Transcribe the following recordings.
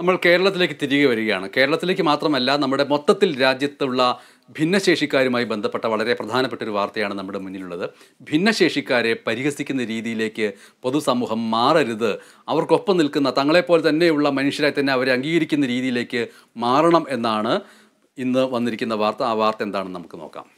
നമ്മൾ കേരളത്തിലേക്ക് തിരികെ വരികയാണ് കേരളത്തിലേക്ക് മാത്രമല്ല നമ്മുടെ മൊത്തത്തിൽ രാജ്യത്തുള്ള ഭിന്നശേഷിക്കാരുമായി ബന്ധപ്പെട്ട വളരെ പ്രധാനപ്പെട്ട ഒരു വാർത്തയാണ് നമ്മുടെ മുന്നിലുള്ളത് ഭിന്നശേഷിക്കാരെ പരിഹസിക്കുന്ന രീതിയിലേക്ക് പൊതുസമൂഹം മാറരുത് അവർക്കൊപ്പം നിൽക്കുന്ന തങ്ങളെപ്പോലെ തന്നെയുള്ള മനുഷ്യരായി തന്നെ അവരെ അംഗീകരിക്കുന്ന രീതിയിലേക്ക് മാറണം എന്നാണ് ഇന്ന് വന്നിരിക്കുന്ന വാർത്ത ആ വാർത്ത എന്താണെന്ന് നമുക്ക് നോക്കാം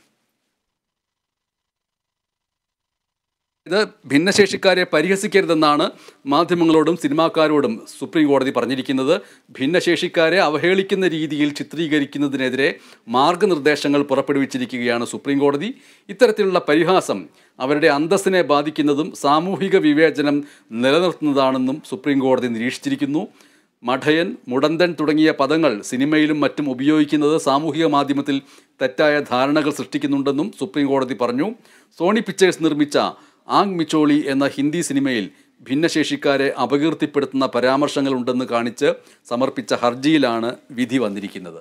ഇത് ഭിന്നശേഷിക്കാരെ പരിഹസിക്കരുതെന്നാണ് മാധ്യമങ്ങളോടും സിനിമാക്കാരോടും സുപ്രീം കോടതി പറഞ്ഞിരിക്കുന്നത് ഭിന്നശേഷിക്കാരെ അവഹേളിക്കുന്ന രീതിയിൽ ചിത്രീകരിക്കുന്നതിനെതിരെ മാർഗനിർദ്ദേശങ്ങൾ പുറപ്പെടുവിച്ചിരിക്കുകയാണ് സുപ്രീം കോടതി ഇത്തരത്തിലുള്ള പരിഹാസം അവരുടെ അന്തസ്സിനെ ബാധിക്കുന്നതും സാമൂഹിക വിവേചനം നിലനിർത്തുന്നതാണെന്നും സുപ്രീം കോടതി നിരീക്ഷിച്ചിരിക്കുന്നു മഠയൻ മുടന്തൻ തുടങ്ങിയ പദങ്ങൾ സിനിമയിലും മറ്റും ഉപയോഗിക്കുന്നത് സാമൂഹിക മാധ്യമത്തിൽ തെറ്റായ ധാരണകൾ സൃഷ്ടിക്കുന്നുണ്ടെന്നും സുപ്രീം കോടതി പറഞ്ഞു സോണി പിക്ചേഴ്സ് നിർമ്മിച്ച ആങ് മിച്ചോളി എന്ന ഹിന്ദി സിനിമയിൽ ഭിന്നശേഷിക്കാരെ അപകീർത്തിപ്പെടുത്തുന്ന പരാമർശങ്ങളുണ്ടെന്ന് കാണിച്ച് സമർപ്പിച്ച ഹർജിയിലാണ് വിധി വന്നിരിക്കുന്നത്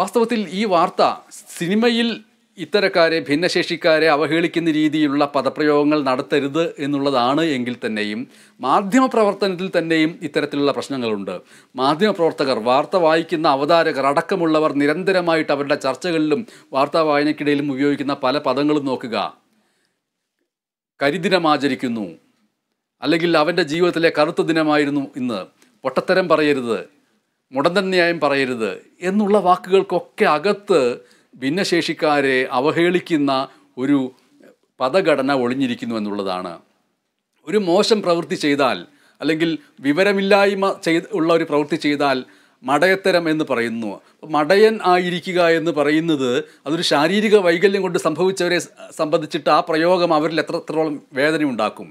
വാസ്തവത്തിൽ ഈ വാർത്ത സിനിമയിൽ ഇത്തരക്കാരെ ഭിന്നശേഷിക്കാരെ അവഹേളിക്കുന്ന രീതിയിലുള്ള പദപ്രയോഗങ്ങൾ നടത്തരുത് എന്നുള്ളതാണ് എങ്കിൽ തന്നെയും മാധ്യമപ്രവർത്തനത്തിൽ തന്നെയും ഇത്തരത്തിലുള്ള പ്രശ്നങ്ങളുണ്ട് മാധ്യമപ്രവർത്തകർ വാർത്ത വായിക്കുന്ന അവതാരകർ അടക്കമുള്ളവർ നിരന്തരമായിട്ട് അവരുടെ ചർച്ചകളിലും വാർത്താ വായനയ്ക്കിടയിലും ഉപയോഗിക്കുന്ന പല പദങ്ങളും നോക്കുക കരിദിനമാചരിക്കുന്നു അല്ലെങ്കിൽ അവൻ്റെ ജീവിതത്തിലെ കറുത്ത ദിനമായിരുന്നു ഇന്ന് പൊട്ടത്തരം പറയരുത് മുടന്തൻ ന്യായം പറയരുത് എന്നുള്ള വാക്കുകൾക്കൊക്കെ അകത്ത് ഭിന്നശേഷിക്കാരെ അവഹേളിക്കുന്ന ഒരു പദഘടന ഒളിഞ്ഞിരിക്കുന്നു എന്നുള്ളതാണ് ഒരു മോശം പ്രവൃത്തി ചെയ്താൽ അല്ലെങ്കിൽ വിവരമില്ലായ്മ ചെയ് ഉള്ള ഒരു പ്രവൃത്തി ചെയ്താൽ മടയത്തരം എന്ന് പറയുന്നു മടയൻ ആയിരിക്കുക എന്ന് പറയുന്നത് അതൊരു ശാരീരിക വൈകല്യം കൊണ്ട് സംഭവിച്ചവരെ സംബന്ധിച്ചിട്ട് ആ പ്രയോഗം അവരിൽ എത്രത്തോളം വേദന ഉണ്ടാക്കും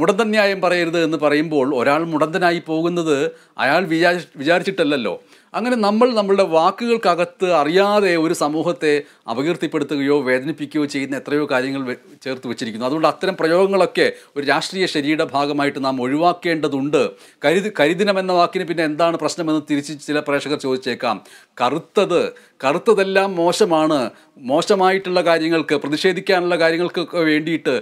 മുടന്തന്യായം പറയരുത് എന്ന് പറയുമ്പോൾ ഒരാൾ മുടന്തനായി പോകുന്നത് അയാൾ വിചാരി വിചാരിച്ചിട്ടല്ലല്ലോ അങ്ങനെ നമ്മൾ നമ്മളുടെ വാക്കുകൾക്കകത്ത് അറിയാതെ ഒരു സമൂഹത്തെ അപകീർത്തിപ്പെടുത്തുകയോ വേദനിപ്പിക്കുകയോ ചെയ്യുന്ന എത്രയോ കാര്യങ്ങൾ ചേർത്ത് വെച്ചിരിക്കുന്നു അതുകൊണ്ട് അത്തരം പ്രയോഗങ്ങളൊക്കെ ഒരു രാഷ്ട്രീയ ശരിയുടെ ഭാഗമായിട്ട് നാം ഒഴിവാക്കേണ്ടതുണ്ട് കരുതി കരിദിനം എന്ന വാക്കിന് പിന്നെ എന്താണ് പ്രശ്നമെന്ന് തിരിച്ച് ചില പ്രേക്ഷകർ ചോദിച്ചേക്കാം കറുത്തത് കറുത്തതെല്ലാം മോശമാണ് മോശമായിട്ടുള്ള കാര്യങ്ങൾക്ക് പ്രതിഷേധിക്കാനുള്ള കാര്യങ്ങൾക്ക് വേണ്ടിയിട്ട്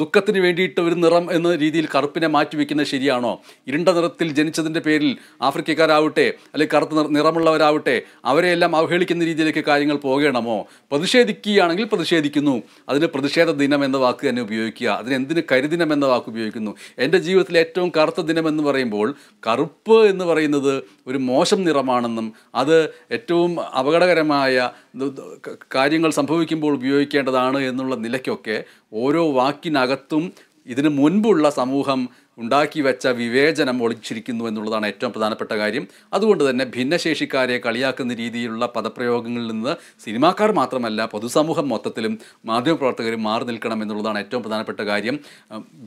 ദുഃഖത്തിന് വേണ്ടിയിട്ട് ഒരു നിറം എന്ന രീതിയിൽ കറുപ്പിനെ മാറ്റിവെക്കുന്നത് ശരിയാണോ ഇരുണ്ട നിറത്തിൽ ജനിച്ചതിൻ്റെ പേരിൽ ആഫ്രിക്കക്കാരാവട്ടെ അല്ലെങ്കിൽ കറുത്ത നിറമുള്ളവരാവട്ടെ അവരെയെല്ലാം അവഹേളിക്കുന്ന രീതിയിലേക്ക് കാര്യങ്ങൾ പോകണമോ പ്രതിഷേധിക്കുകയാണെങ്കിൽ പ്രതിഷേധിക്കുന്നു അതിന് പ്രതിഷേധ ദിനം എന്ന വാക്ക് തന്നെ ഉപയോഗിക്കുക അതിനെന്തിന് എന്തിന് കരിദിനം എന്ന വാക്ക് ഉപയോഗിക്കുന്നു എൻ്റെ ജീവിതത്തിലെ ഏറ്റവും കറുത്ത ദിനം എന്ന് പറയുമ്പോൾ കറുപ്പ് എന്ന് പറയുന്നത് ഒരു മോശം നിറമാണെന്നും അത് ഏറ്റവും അപകടകരമായ കാര്യങ്ങൾ സംഭവിക്കുമ്പോൾ ഉപയോഗിക്കേണ്ടതാണ് എന്നുള്ള നിലയ്ക്കൊക്കെ ഓരോ വാക്കിനകത്തും ഇതിനു മുൻപുള്ള സമൂഹം ഉണ്ടാക്കി വെച്ച വിവേചനം ഒളിച്ചിരിക്കുന്നു എന്നുള്ളതാണ് ഏറ്റവും പ്രധാനപ്പെട്ട കാര്യം അതുകൊണ്ട് തന്നെ ഭിന്നശേഷിക്കാരെ കളിയാക്കുന്ന രീതിയിലുള്ള പദപ്രയോഗങ്ങളിൽ നിന്ന് സിനിമാക്കാർ മാത്രമല്ല പൊതുസമൂഹം മൊത്തത്തിലും മാധ്യമപ്രവർത്തകരും മാറി നിൽക്കണം എന്നുള്ളതാണ് ഏറ്റവും പ്രധാനപ്പെട്ട കാര്യം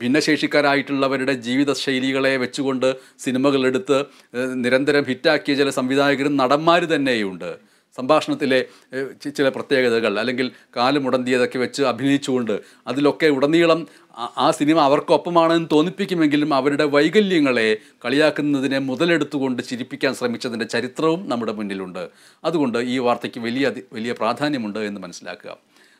ഭിന്നശേഷിക്കാരായിട്ടുള്ളവരുടെ ജീവിത ശൈലികളെ വെച്ചുകൊണ്ട് സിനിമകളെടുത്ത് നിരന്തരം ഹിറ്റാക്കിയ ചില സംവിധായകരും നടന്മാർ തന്നെയുണ്ട് സംഭാഷണത്തിലെ ചില പ്രത്യേകതകൾ അല്ലെങ്കിൽ കാലുമുടന്തിയതൊക്കെ വെച്ച് അഭിനയിച്ചുകൊണ്ട് അതിലൊക്കെ ഉടനീളം ആ സിനിമ അവർക്കൊപ്പമാണെന്ന് തോന്നിപ്പിക്കുമെങ്കിലും അവരുടെ വൈകല്യങ്ങളെ കളിയാക്കുന്നതിനെ മുതലെടുത്തുകൊണ്ട് ചിരിപ്പിക്കാൻ ശ്രമിച്ചതിൻ്റെ ചരിത്രവും നമ്മുടെ മുന്നിലുണ്ട് അതുകൊണ്ട് ഈ വാർത്തയ്ക്ക് വലിയ വലിയ പ്രാധാന്യമുണ്ട് എന്ന് മനസ്സിലാക്കുക